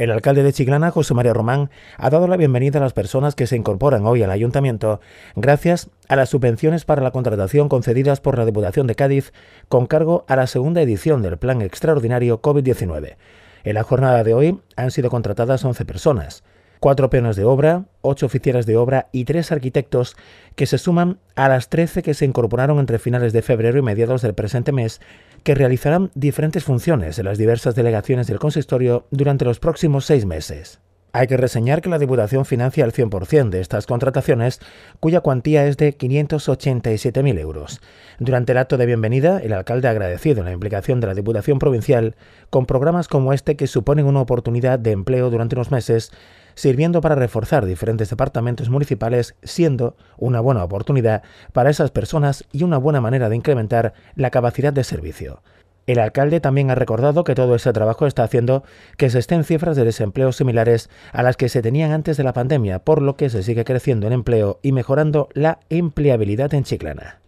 El alcalde de Chiclana, José María Román, ha dado la bienvenida a las personas que se incorporan hoy al ayuntamiento gracias a las subvenciones para la contratación concedidas por la Diputación de Cádiz con cargo a la segunda edición del Plan Extraordinario COVID-19. En la jornada de hoy han sido contratadas 11 personas, cuatro peones de obra, ocho oficiales de obra y tres arquitectos que se suman a las 13 que se incorporaron entre finales de febrero y mediados del presente mes que realizarán diferentes funciones en las diversas delegaciones del consistorio durante los próximos seis meses. Hay que reseñar que la Diputación financia el 100% de estas contrataciones, cuya cuantía es de 587.000 euros. Durante el acto de bienvenida, el alcalde ha agradecido la implicación de la Diputación Provincial con programas como este que suponen una oportunidad de empleo durante unos meses sirviendo para reforzar diferentes departamentos municipales, siendo una buena oportunidad para esas personas y una buena manera de incrementar la capacidad de servicio. El alcalde también ha recordado que todo ese trabajo está haciendo que se estén cifras de desempleo similares a las que se tenían antes de la pandemia, por lo que se sigue creciendo el empleo y mejorando la empleabilidad en Chiclana.